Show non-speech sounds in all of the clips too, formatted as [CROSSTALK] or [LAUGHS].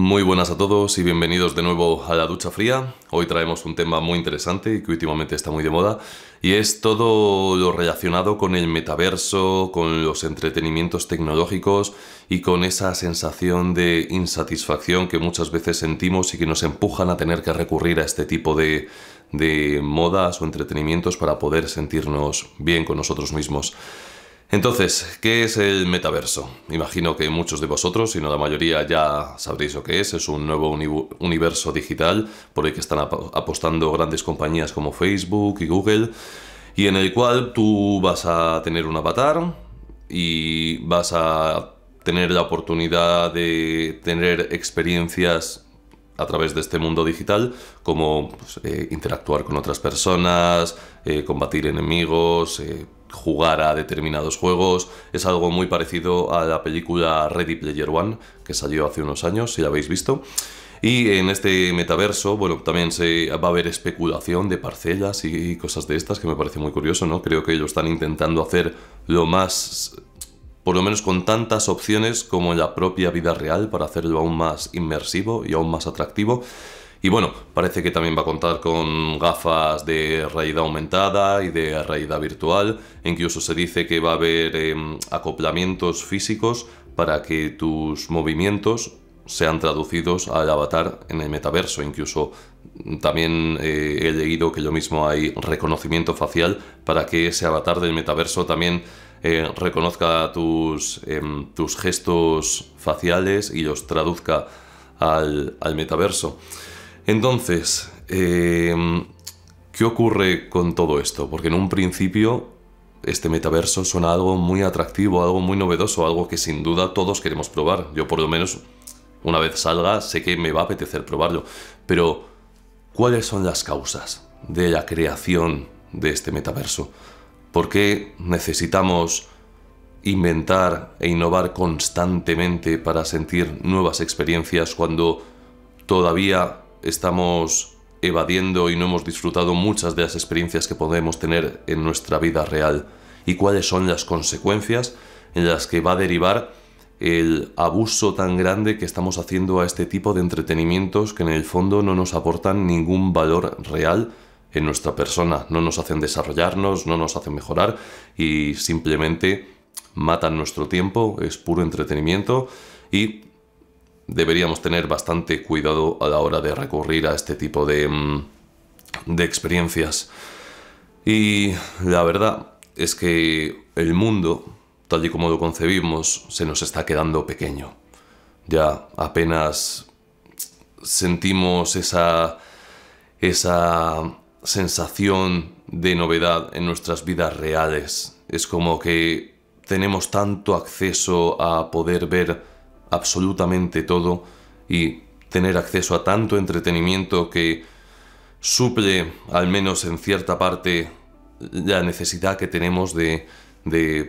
Muy buenas a todos y bienvenidos de nuevo a la ducha fría. Hoy traemos un tema muy interesante y que últimamente está muy de moda y es todo lo relacionado con el metaverso, con los entretenimientos tecnológicos y con esa sensación de insatisfacción que muchas veces sentimos y que nos empujan a tener que recurrir a este tipo de, de modas o entretenimientos para poder sentirnos bien con nosotros mismos. Entonces, ¿qué es el metaverso? Imagino que muchos de vosotros, si no la mayoría, ya sabréis lo que es. Es un nuevo universo digital por el que están apostando grandes compañías como Facebook y Google, y en el cual tú vas a tener un avatar y vas a tener la oportunidad de tener experiencias a través de este mundo digital, como pues, eh, interactuar con otras personas, eh, combatir enemigos, eh, jugar a determinados juegos. Es algo muy parecido a la película Ready Player One, que salió hace unos años, si la habéis visto. Y en este metaverso, bueno, también va a haber especulación de parcelas y cosas de estas, que me parece muy curioso, ¿no? Creo que ellos están intentando hacer lo más, por lo menos con tantas opciones como la propia vida real, para hacerlo aún más inmersivo y aún más atractivo. Y bueno, parece que también va a contar con gafas de realidad aumentada y de realidad virtual. Incluso se dice que va a haber em, acoplamientos físicos para que tus movimientos sean traducidos al avatar en el metaverso. Incluso mm, también eh, he leído que lo mismo hay reconocimiento facial para que ese avatar del metaverso también eh, reconozca tus, em, tus gestos faciales y los traduzca al, al metaverso. Entonces, eh, ¿qué ocurre con todo esto? Porque en un principio este metaverso suena algo muy atractivo, algo muy novedoso, algo que sin duda todos queremos probar. Yo por lo menos una vez salga sé que me va a apetecer probarlo. Pero, ¿cuáles son las causas de la creación de este metaverso? ¿Por qué necesitamos inventar e innovar constantemente para sentir nuevas experiencias cuando todavía estamos evadiendo y no hemos disfrutado muchas de las experiencias que podemos tener en nuestra vida real y cuáles son las consecuencias en las que va a derivar el abuso tan grande que estamos haciendo a este tipo de entretenimientos que en el fondo no nos aportan ningún valor real en nuestra persona, no nos hacen desarrollarnos, no nos hacen mejorar y simplemente matan nuestro tiempo, es puro entretenimiento y deberíamos tener bastante cuidado a la hora de recurrir a este tipo de, mm, de experiencias. Y la verdad es que el mundo, tal y como lo concebimos, se nos está quedando pequeño. Ya apenas sentimos esa, esa sensación de novedad en nuestras vidas reales. Es como que tenemos tanto acceso a poder ver absolutamente todo y tener acceso a tanto entretenimiento que suple, al menos en cierta parte, la necesidad que tenemos de,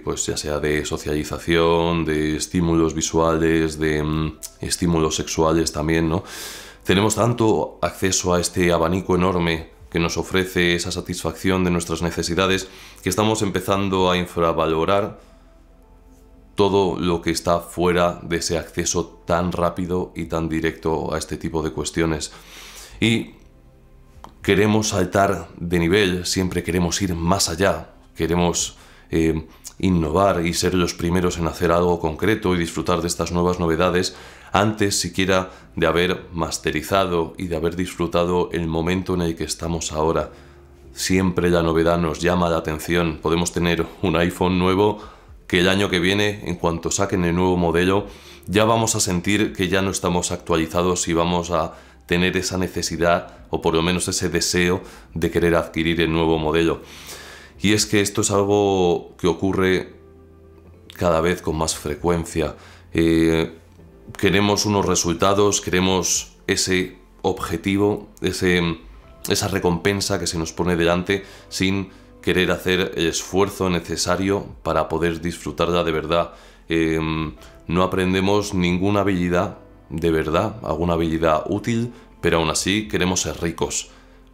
pues ya sea de socialización, de estímulos visuales, de mm, estímulos sexuales también, ¿no? Tenemos tanto acceso a este abanico enorme que nos ofrece esa satisfacción de nuestras necesidades que estamos empezando a infravalorar todo lo que está fuera de ese acceso tan rápido y tan directo a este tipo de cuestiones. Y queremos saltar de nivel, siempre queremos ir más allá, queremos eh, innovar y ser los primeros en hacer algo concreto y disfrutar de estas nuevas novedades antes siquiera de haber masterizado y de haber disfrutado el momento en el que estamos ahora. Siempre la novedad nos llama la atención. Podemos tener un iPhone nuevo que el año que viene, en cuanto saquen el nuevo modelo, ya vamos a sentir que ya no estamos actualizados y vamos a tener esa necesidad o por lo menos ese deseo de querer adquirir el nuevo modelo. Y es que esto es algo que ocurre cada vez con más frecuencia. Eh, queremos unos resultados, queremos ese objetivo, ese, esa recompensa que se nos pone delante sin querer hacer el esfuerzo necesario para poder disfrutarla de verdad. Em, no aprendemos ninguna habilidad de verdad, alguna habilidad útil, pero aún así queremos ser ricos.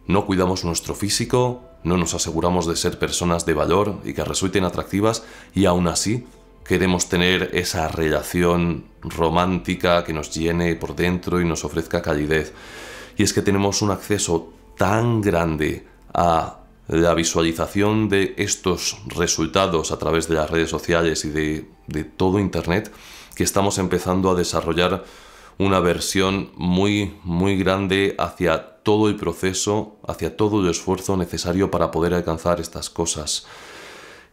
No cuidamos nuestro físico, no nos aseguramos de ser personas de valor y que resulten atractivas y aún así queremos tener esa relación romántica que nos llene por dentro y nos ofrezca calidez. Y es que tenemos un acceso tan grande a la visualización de estos resultados a través de las redes sociales y de, todo Internet, que estamos empezando a desarrollar una versión muy, muy grande hacia todo el proceso, hacia todo el esfuerzo necesario para poder alcanzar estas cosas.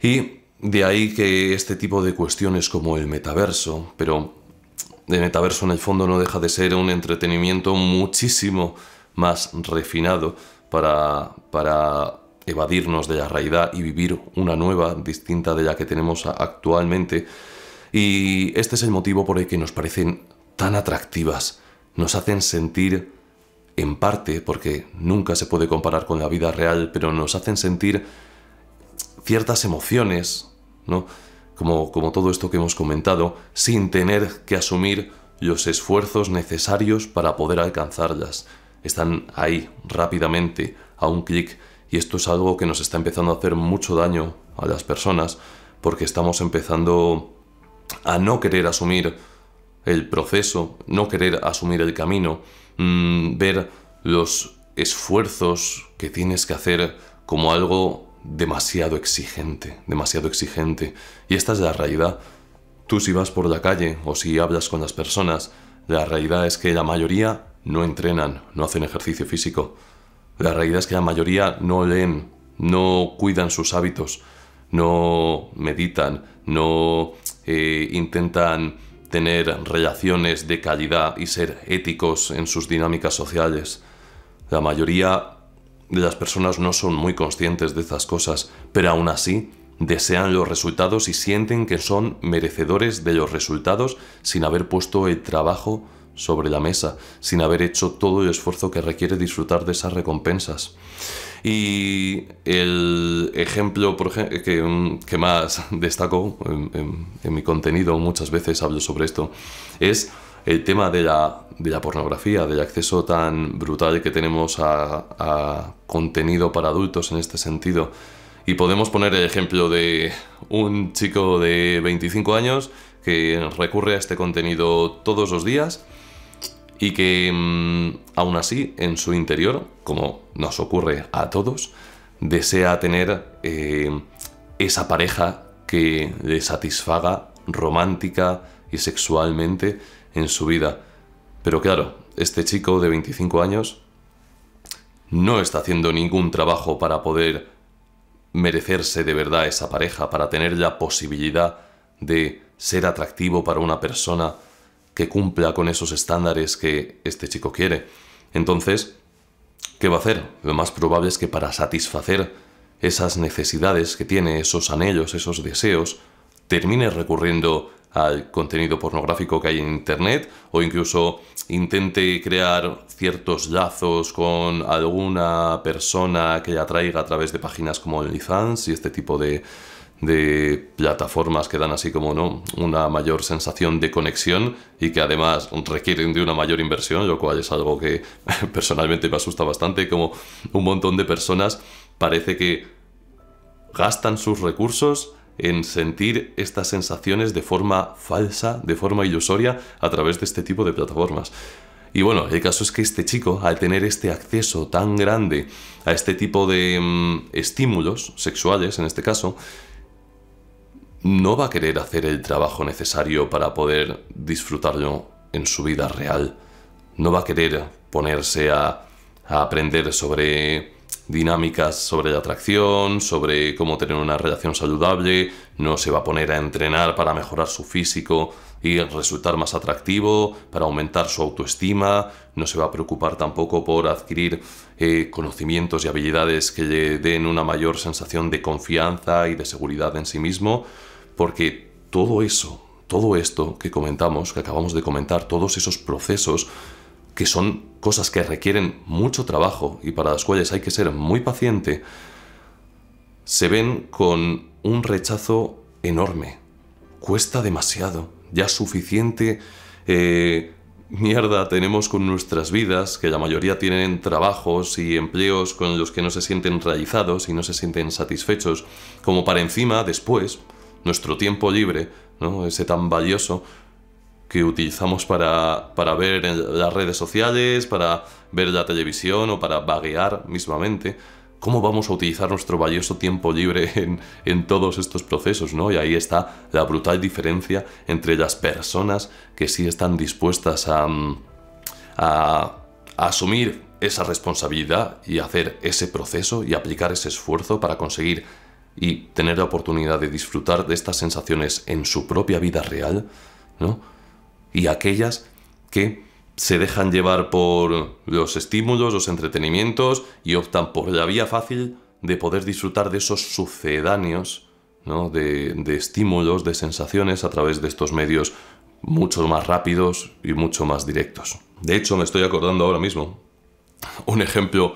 Y de ahí que este tipo de cuestiones como el metaverso, pero el metaverso en el fondo no deja de ser un entretenimiento muchísimo más refinado para, para evadirnos de la realidad y vivir una nueva, distinta de la que tenemos actualmente. Y este es el motivo por el que nos parecen tan atractivas. Nos hacen sentir, en parte, porque nunca se puede comparar con la vida real, pero nos hacen sentir ciertas emociones, ¿no? Como, como todo esto que hemos comentado, sin tener que asumir los esfuerzos necesarios para poder alcanzarlas. Están ahí, rápidamente, a un clic y esto es algo que nos está empezando a hacer mucho daño a las personas porque estamos empezando a no querer asumir el proceso, no querer asumir el camino, mm, ver los esfuerzos que tienes que hacer como algo demasiado exigente, demasiado exigente. Y esta es la realidad. Tú si vas por la calle o si hablas con las personas, la realidad es que la mayoría no entrenan, no hacen ejercicio físico. La realidad es que la mayoría no leen, no cuidan sus hábitos, no meditan, no eh, intentan tener relaciones de calidad y ser éticos en sus dinámicas sociales. La mayoría de las personas no son muy conscientes de estas cosas, pero aún así desean los resultados y sienten que son merecedores de los resultados sin haber puesto el trabajo sobre la mesa sin haber hecho todo el esfuerzo que requiere disfrutar de esas recompensas. Y el ejemplo mm, que, más [LAUGHS] destaco en, mi contenido, muchas veces hablo sobre esto, es el tema de la, pornografía, del acceso tan brutal que tenemos a, a contenido para adultos en este sentido. Y podemos poner el ejemplo de un chico de 25 años que recurre a este contenido todos los días y que mm, aún así en su interior, como nos ocurre a todos, desea tener eh, esa pareja que le satisfaga romántica y sexualmente en su vida. Pero claro, este chico de 25 años no está haciendo ningún trabajo para poder merecerse de verdad esa pareja, para tener la posibilidad de ser atractivo para una persona que cumpla con esos estándares que este chico quiere. Entonces, ¿qué va a hacer? Lo más probable es que para satisfacer esas necesidades que tiene, esos anhelos, esos deseos, termine recurriendo al contenido pornográfico que hay en Internet o incluso intente crear ciertos lazos con alguna persona que atraiga a través de páginas como OnlyFans y este tipo de, de plataformas que dan así como no una mayor sensación de conexión y que además requieren de una mayor inversión, lo cual es algo que [LAUGHS] personalmente me asusta bastante, como un montón de personas parece que gastan sus recursos en sentir estas sensaciones de forma falsa, de forma ilusoria, a través de este tipo de plataformas. Y bueno, el caso es que este chico, al tener este acceso tan grande a este tipo de mm, estímulos sexuales, en este caso, no va a querer hacer el trabajo necesario para poder disfrutarlo en su vida real. No va a querer ponerse a, aprender sobre dinámicas sobre atracción, sobre cómo tener una relación saludable, no se va a poner a entrenar para mejorar su físico y resultar más atractivo, para aumentar su autoestima, no se va a preocupar tampoco por adquirir eh, conocimientos y habilidades que le den una mayor sensación de confianza y de seguridad en sí mismo. Porque todo eso, todo esto que comentamos, que acabamos de comentar, todos esos procesos, que son cosas que requieren mucho trabajo y para las cuales hay que ser muy paciente, se ven con un rechazo enorme. Cuesta demasiado. Ya suficiente eh, mierda tenemos con nuestras vidas, que la mayoría tienen trabajos y empleos con los que no se sienten realizados y no se sienten satisfechos, como para encima, después, nuestro tiempo libre, ¿no? ese tan valioso que utilizamos para, para ver las redes sociales, para ver la televisión o para vaguear mismamente, cómo vamos a utilizar nuestro valioso tiempo libre [LAUGHS] en, en, todos estos procesos, ¿no? Y ahí está la brutal diferencia entre las personas que sí están dispuestas a, mm, a asumir esa responsabilidad y hacer ese proceso y aplicar ese esfuerzo para conseguir y tener la oportunidad de disfrutar de estas sensaciones en su propia vida real, ¿no? Y aquellas que se dejan llevar por los estímulos, los entretenimientos y optan por la vía fácil de poder disfrutar de esos sucedáneos, ¿no? de, de estímulos, de sensaciones a través de estos medios mucho más rápidos y mucho más directos. De hecho, me estoy acordando ahora mismo un ejemplo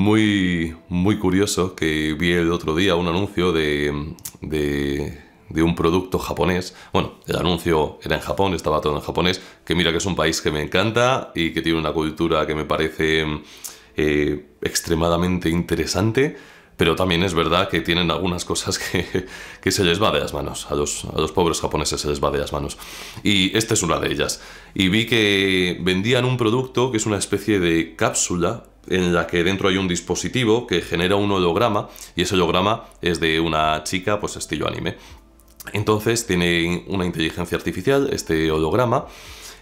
muy, muy curioso que vi el otro día un anuncio de, de, un producto japonés. Bueno, el anuncio era en Japón, estaba todo en japonés, que mira que es un país que me encanta y que tiene una cultura que me parece eh, extremadamente interesante. Pero también es verdad que tienen algunas cosas que, [LAUGHS] que se les va de las manos. A a los pobres japoneses se les va de las manos. Y esta es una de ellas. Y vi que vendían un producto que es una especie de cápsula en la que dentro hay un dispositivo que genera un holograma y ese holograma es de una chica pues estilo anime. Entonces tiene una inteligencia artificial, este holograma,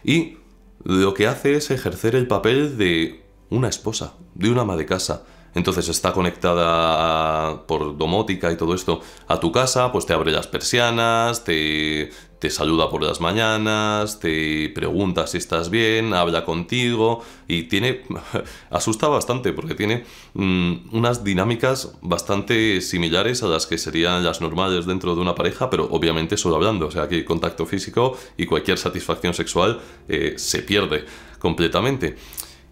y lo que hace es ejercer el papel de una esposa, de una ama de casa, entonces está conectada por domótica y todo esto a tu casa, pues te abre las persianas, te, te saluda por las mañanas, te pregunta si estás bien, habla contigo y tiene... [LAUGHS] asusta bastante porque tiene mm, unas dinámicas bastante similares a las que serían las normales dentro de una pareja, pero obviamente solo hablando, o sea que contacto físico y cualquier satisfacción sexual eh, se pierde completamente.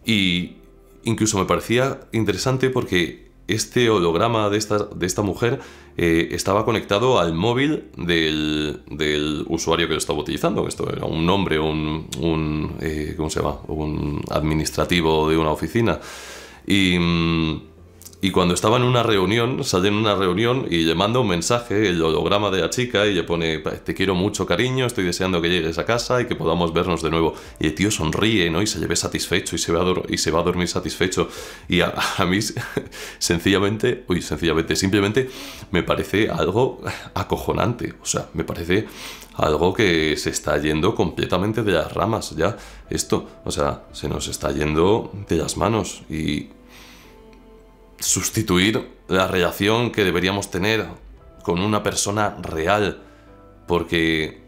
Y, incluso me parecía interesante porque este holograma de esta, de esta mujer eh, estaba conectado al móvil del, del, usuario que lo estaba utilizando. Esto era un nombre un, eh, ¿cómo se llama? Un administrativo de una oficina. Y... Mm, y cuando estaba en una reunión, sale en una reunión y le manda un mensaje, el holograma de la chica, y le pone, te quiero mucho cariño, estoy deseando que llegues a casa y que podamos vernos de nuevo. Y el tío sonríe, ¿no? Y se le ve satisfecho y se va a, y va a dormir satisfecho. Y a, mí, [LAUGHS] sencillamente, uy, sencillamente, simplemente me parece algo acojonante. O sea, me parece algo que se está yendo completamente de las ramas ya. Esto, o sea, se nos está yendo de las manos y sustituir la relación que deberíamos tener con una persona real, porque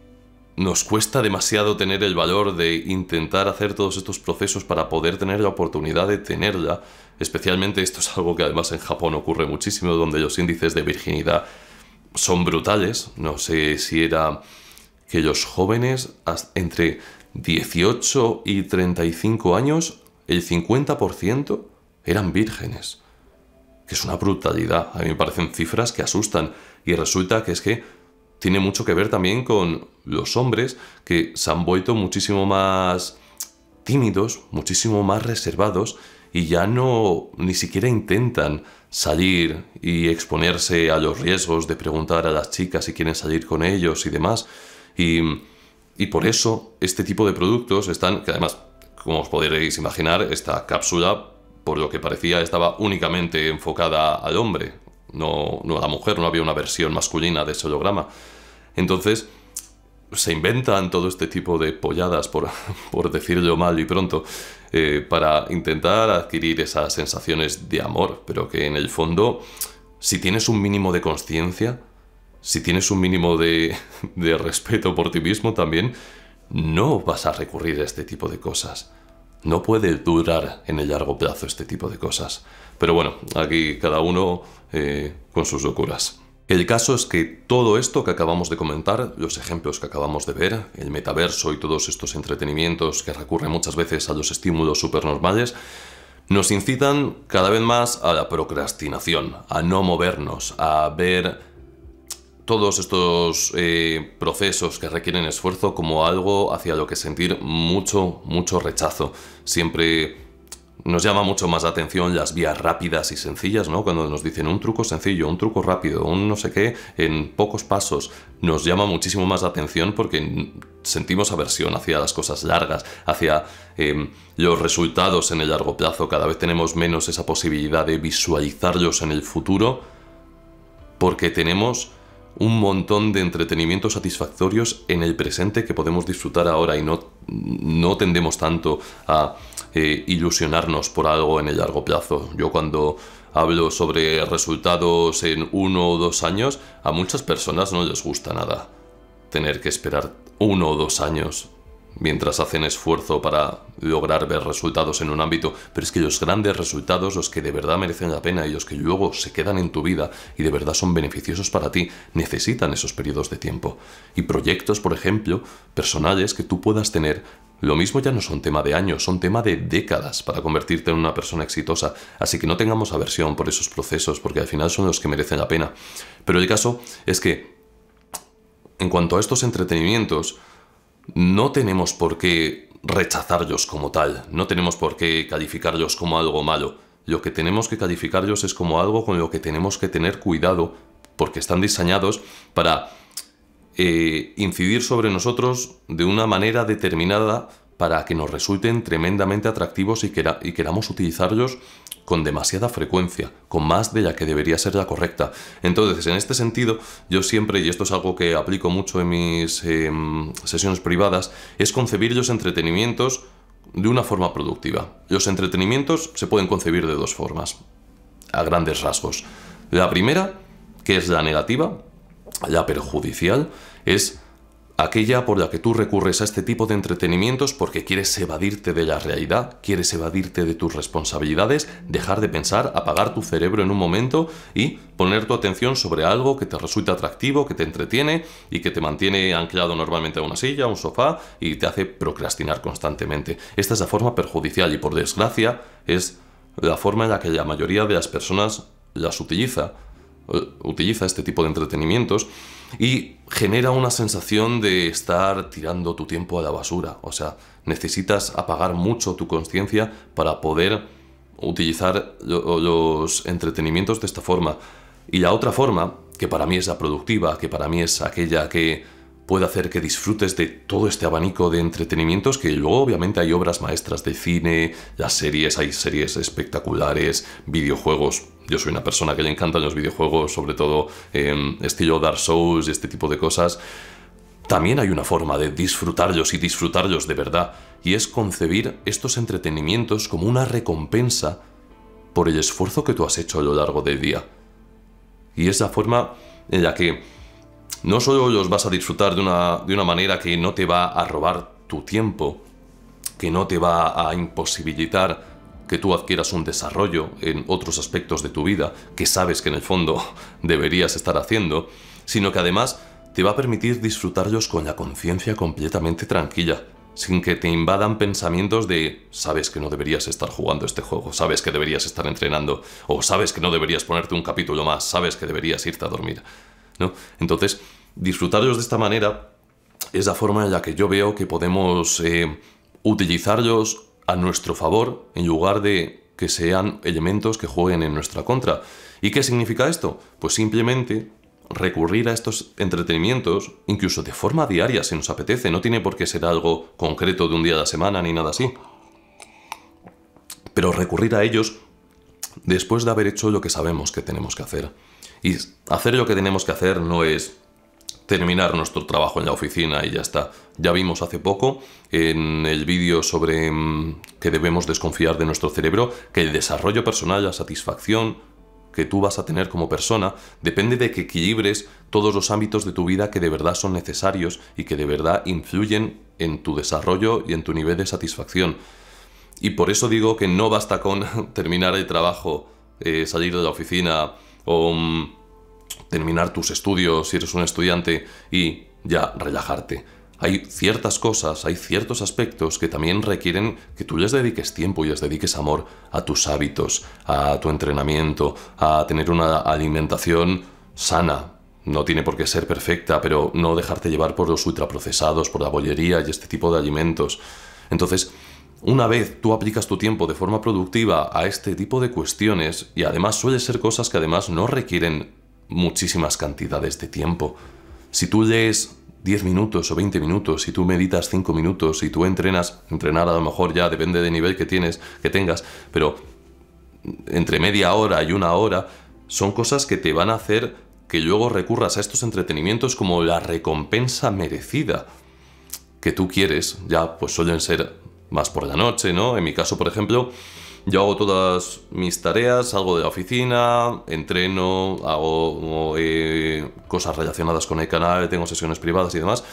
nos cuesta demasiado tener el valor de intentar hacer todos estos procesos para poder tener la oportunidad de tenerla. Especialmente esto es algo que además en Japón ocurre muchísimo, donde los índices de virginidad son brutales. No sé si era que los jóvenes entre 18 y 35 años, el 50% eran vírgenes que es una brutalidad. A mí me parecen cifras que asustan. Y resulta que es que tiene mucho que ver también con los hombres que se han vuelto muchísimo más tímidos, muchísimo más reservados y ya no ni siquiera intentan salir y exponerse a los riesgos de preguntar a las chicas si quieren salir con ellos y demás. Y, y por eso este tipo de productos están, que además, como os podréis imaginar, esta cápsula por lo que parecía estaba únicamente enfocada al hombre, no, a la mujer, no había una versión masculina de ese holograma. Entonces, se inventan todo este tipo de polladas, por, [LAUGHS] decirlo mal y pronto, eh, para intentar adquirir esas sensaciones de amor, pero que en el fondo, si tienes un mínimo de conciencia, si tienes un mínimo [LAUGHS] de respeto por ti mismo también, no vas a recurrir a este tipo de cosas. No puede durar en el largo plazo este tipo de cosas. Pero bueno, aquí cada uno eh, con sus locuras. El caso es que todo esto que acabamos de comentar, los ejemplos que acabamos de ver, el metaverso y todos estos entretenimientos que recurren muchas veces a los estímulos supernormales, nos incitan cada vez más a la procrastinación, a no movernos, a ver todos estos eh, procesos que requieren esfuerzo como algo hacia lo que sentir mucho, mucho rechazo. Siempre nos llama mucho más la atención las vías rápidas y sencillas, ¿no? Cuando nos dicen un truco sencillo, un truco rápido, un no sé qué, en pocos pasos, nos llama muchísimo más atención porque sentimos aversión hacia las cosas largas, hacia em, los resultados en el largo plazo. Cada vez tenemos menos esa posibilidad de visualizarlos en el futuro porque tenemos un montón de entretenimientos satisfactorios en el presente que podemos disfrutar ahora y no, no tendemos tanto a eh, ilusionarnos por algo en el largo plazo. Yo cuando hablo sobre resultados en uno o dos años, a muchas personas no les gusta nada tener que esperar uno o dos años mientras hacen esfuerzo para lograr ver resultados en un ámbito, pero es que los grandes resultados, los que de verdad merecen la pena y los que luego se quedan en tu vida y de verdad son beneficiosos para ti, necesitan esos periodos de tiempo. Y proyectos, por ejemplo, personales que tú puedas tener, lo mismo ya no son tema de años, son tema de décadas para convertirte en una persona exitosa, así que no tengamos aversión por esos procesos, porque al final son los que merecen la pena. Pero el caso es que, en cuanto a estos entretenimientos, no tenemos por qué rechazarlos como tal, no tenemos por qué calificarlos como algo malo. Lo que tenemos que calificarlos es como algo con lo que tenemos que tener cuidado, porque están diseñados para eh, incidir sobre nosotros de una manera determinada para que nos resulten tremendamente atractivos y, y queramos utilizarlos con demasiada frecuencia, con más de la que debería ser la correcta. Entonces, en este sentido, yo siempre, y esto es algo que aplico mucho en mis em, sesiones privadas, es concebir los entretenimientos de una forma productiva. Los entretenimientos se pueden concebir de dos formas, a grandes rasgos. La primera, que es la negativa, la perjudicial, es aquella por la que tú recurres a este tipo de entretenimientos porque quieres evadirte de la realidad, quieres evadirte de tus responsabilidades, dejar de pensar, apagar tu cerebro en un momento y poner tu atención sobre algo que te resulta atractivo, que te entretiene y que te mantiene anclado normalmente a una silla, a un sofá y te hace procrastinar constantemente. Esta es la forma perjudicial y por desgracia es la forma en la que la mayoría de las personas las utiliza, eh, utiliza este tipo de entretenimientos y genera una sensación de estar tirando tu tiempo a la basura. O sea, necesitas apagar mucho tu conciencia para poder utilizar los entretenimientos de esta forma. Y la otra forma, que para mí es la productiva, que para mí es aquella que puede hacer que disfrutes de todo este abanico de entretenimientos que luego obviamente hay obras maestras de cine, las series, hay series espectaculares, videojuegos. Yo soy una persona que le encantan los videojuegos, sobre todo em, estilo Dark Souls y este tipo de cosas. También hay una forma de disfrutarlos y disfrutarlos de verdad, y es concebir estos entretenimientos como una recompensa por el esfuerzo que tú has hecho a lo largo del día. Y esa forma en la que no solo los vas a disfrutar de una, de una manera que no te va a robar tu tiempo, que no te va a imposibilitar que tú adquieras un desarrollo en otros aspectos de tu vida que sabes que en el fondo [LAUGHS] deberías estar haciendo, sino que además te va a permitir disfrutarlos con la conciencia completamente tranquila, sin que te invadan pensamientos de sabes que no deberías estar jugando este juego, sabes que deberías estar entrenando, o sabes que no deberías ponerte un capítulo más, sabes que deberías irte a dormir. Entonces, disfrutarlos de esta manera es la forma en la que yo veo que podemos eh, utilizarlos a nuestro favor en lugar de que sean elementos que jueguen en nuestra contra. ¿Y qué significa esto? Pues simplemente recurrir a estos entretenimientos, incluso de forma diaria si nos apetece, no tiene por qué ser algo concreto de un día a la semana ni nada así. Pero recurrir a ellos después de haber hecho lo que sabemos que tenemos que hacer. Y hacer lo que tenemos que hacer no es terminar nuestro trabajo en la oficina y ya está. Ya vimos hace poco en el vídeo sobre mm, que debemos desconfiar de nuestro cerebro que el desarrollo personal, la satisfacción que tú vas a tener como persona depende de que equilibres todos los ámbitos de tu vida que de verdad son necesarios y que de verdad influyen en tu desarrollo y en tu nivel de satisfacción. Y por eso digo que no basta con [LAUGHS] terminar el trabajo, eh, salir de la oficina, o mm, terminar tus estudios si eres un estudiante y ya relajarte. Hay ciertas cosas, hay ciertos aspectos que también requieren que tú les dediques tiempo y les dediques amor a tus hábitos, a tu entrenamiento, a tener una alimentación sana, no tiene por qué ser perfecta, pero no dejarte llevar por los ultraprocesados, por la bollería y este tipo de alimentos. Entonces, una vez tú aplicas tu tiempo de forma productiva a este tipo de cuestiones, y además suele ser cosas que además no requieren muchísimas cantidades de tiempo. Si tú lees 10 minutos o 20 minutos, si tú meditas 5 minutos, si tú entrenas, entrenar a lo mejor ya depende del nivel que tienes, que tengas, pero entre media hora y una hora son cosas que te van a hacer que luego recurras a estos entretenimientos como la recompensa merecida que tú quieres, ya pues suelen ser más por la noche, ¿no? En mi caso, por ejemplo, yo hago todas mis tareas, salgo de la oficina, entreno, hago eh, cosas relacionadas con el canal, tengo sesiones privadas y demás,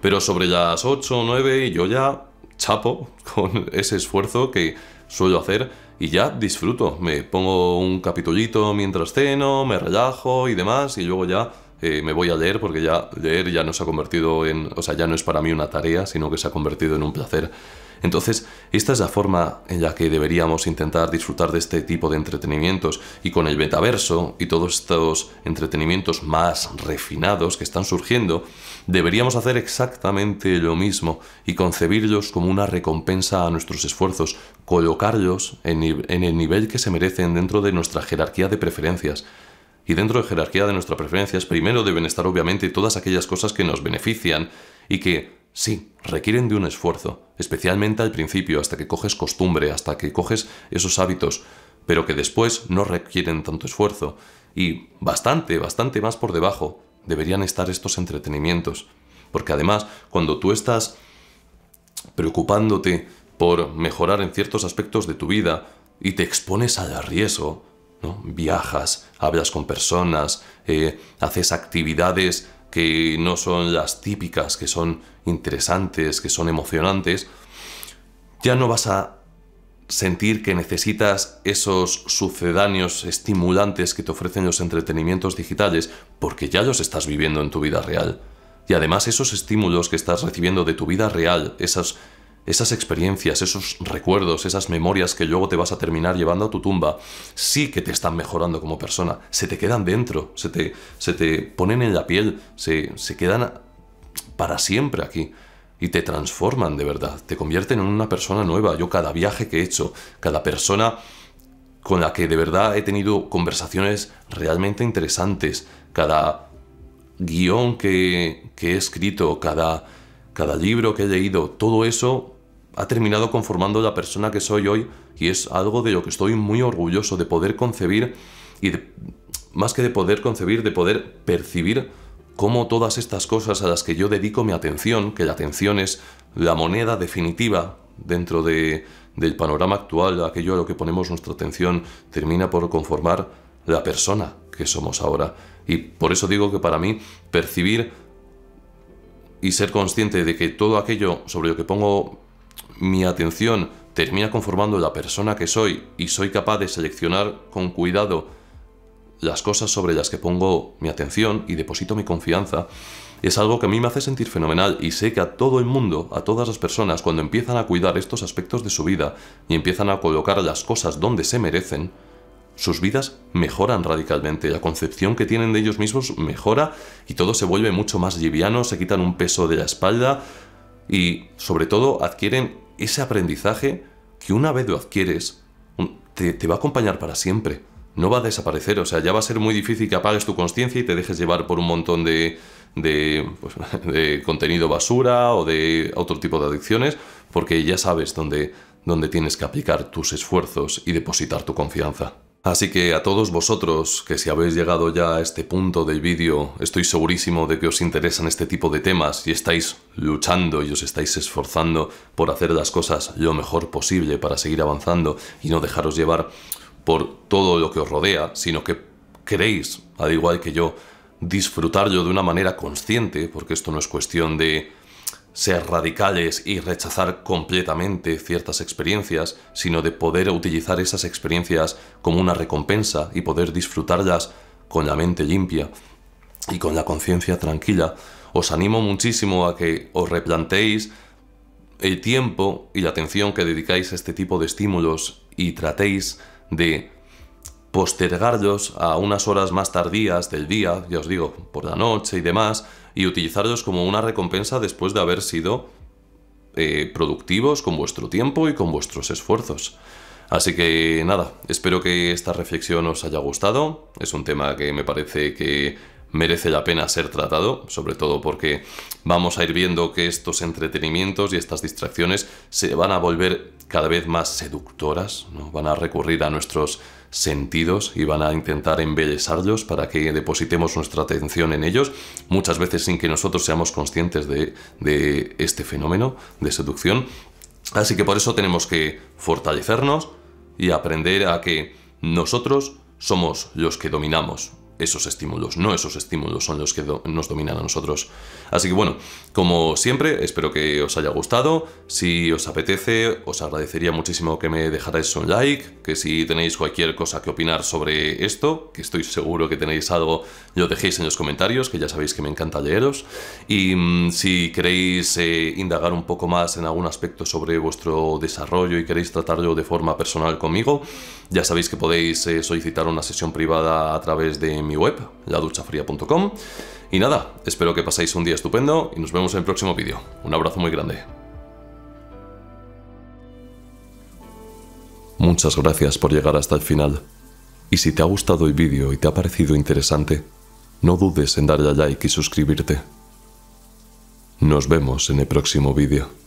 pero sobre las 8 o 9 yo ya chapo [LAUGHS] con ese esfuerzo que suelo hacer y ya disfruto. Me pongo un capitulito mientras ceno, me relajo y demás y luego ya eh, me voy a leer porque ya leer ya no se ha convertido en, o sea, ya no es para mí una tarea, sino que se ha convertido en un placer. Entonces, esta es la forma en la que deberíamos intentar disfrutar de este tipo de entretenimientos y con el metaverso y todos estos entretenimientos más refinados que están surgiendo, deberíamos hacer exactamente lo mismo y concebirlos como una recompensa a nuestros esfuerzos, colocarlos en, el nivel que se merecen dentro de nuestra jerarquía de preferencias. Y dentro de jerarquía de nuestras preferencias, primero deben estar obviamente todas aquellas cosas que nos benefician y que Sí, requieren de un esfuerzo, especialmente al principio, hasta que coges costumbre, hasta que coges esos hábitos, pero que después no requieren tanto esfuerzo. Y bastante, bastante más por debajo deberían estar estos entretenimientos. Porque además, cuando tú estás preocupándote por mejorar en ciertos aspectos de tu vida y te expones al riesgo, ¿no? viajas, hablas con personas, eh, haces actividades que no son las típicas, que son interesantes, que son emocionantes, ya no vas a sentir que necesitas esos sucedáneos estimulantes que te ofrecen los entretenimientos digitales, porque ya los estás viviendo en tu vida real. Y además esos estímulos que estás recibiendo de tu vida real, esas esas experiencias, esos recuerdos, esas memorias que luego te vas a terminar llevando a tu tumba, sí que te están mejorando como persona, se te quedan dentro, se te, se te ponen en la piel, se, quedan para siempre aquí y te transforman de verdad, te convierten en una persona nueva. Yo cada viaje que he hecho, cada persona con la que de verdad he tenido conversaciones realmente interesantes, cada guión que, que he escrito, cada cada libro que he leído, todo eso ha terminado conformando la persona que soy hoy y es algo de lo que estoy muy orgulloso de poder concebir y más que de poder concebir, de poder percibir cómo todas estas cosas a las que yo dedico mi atención, que la atención es la moneda definitiva dentro del panorama actual, aquello a lo que ponemos nuestra atención, termina por conformar la persona que somos ahora. Y por eso digo que para mí percibir y ser consciente de que todo aquello sobre lo que pongo mi atención termina conformando la persona que soy y soy capaz de seleccionar con cuidado las cosas sobre las que pongo mi atención y deposito mi confianza, es algo que a mí me hace sentir fenomenal y sé que a todo el mundo, a todas las personas, cuando empiezan a cuidar estos aspectos de su vida y empiezan a colocar las cosas donde se merecen, sus vidas mejoran radicalmente, la concepción que tienen de ellos mismos mejora y todo se vuelve mucho más liviano, se quitan un peso de la espalda y sobre todo adquieren ese aprendizaje que una vez lo adquieres te, va a acompañar para siempre, no va a desaparecer, o sea, ya va a ser muy difícil que apagues tu conciencia y te dejes llevar por un montón de, de, pues, [LAUGHS] de, contenido basura o de otro tipo de adicciones, porque ya sabes dónde, dónde tienes que aplicar tus esfuerzos y depositar tu confianza. Así que a todos vosotros, que si habéis llegado ya a este punto del vídeo, estoy segurísimo de que os interesan este tipo de temas y estáis luchando y os estáis esforzando por hacer las cosas lo mejor posible para seguir avanzando y no dejaros llevar por todo lo que os rodea, sino que queréis, al igual que yo, disfrutarlo de una manera consciente, porque esto no es cuestión de ser radicales y rechazar completamente ciertas experiencias, sino de poder utilizar esas experiencias como una recompensa y poder disfrutarlas con la mente limpia y con la conciencia tranquila. Os animo muchísimo a que os replanteéis el tiempo y la atención que dedicáis a este tipo de estímulos y tratéis de postergarlos a unas horas más tardías del día, ya os digo, por la noche y demás, y utilizarlos como una recompensa después de haber sido eh, productivos con vuestro tiempo y con vuestros esfuerzos. Así que nada, espero que esta reflexión os haya gustado. Es un tema que me parece que merece la pena ser tratado, sobre todo porque vamos a ir viendo que estos entretenimientos y estas distracciones se van a volver cada vez más seductoras, ¿no? van a recurrir a nuestros sentidos y van a intentar embellezarlos para que depositemos nuestra atención en ellos, muchas veces sin que nosotros seamos conscientes de este fenómeno de seducción. Así que por eso tenemos que fortalecernos y aprender a que nosotros somos los que dominamos esos estímulos, no esos estímulos son los que nos dominan a nosotros. Así que bueno, como siempre, espero que os haya gustado. Si os apetece, os agradecería muchísimo que me dejarais un like, que si tenéis cualquier cosa que opinar sobre esto, que estoy seguro que tenéis algo, lo dejéis en los comentarios, que ya sabéis que me encanta leeros. Y mm, si queréis eh, indagar un poco más en algún aspecto sobre vuestro desarrollo y queréis tratarlo de forma personal conmigo, ya sabéis que podéis eh, solicitar una sesión privada a través de mi web, laduchafría.com. Y nada, espero que paséis un día estupendo y nos vemos en el próximo vídeo. Un abrazo muy grande. Muchas gracias por llegar hasta el final. Y si te ha gustado el vídeo y te ha parecido interesante, no dudes en darle a like y suscribirte. Nos vemos en el próximo vídeo.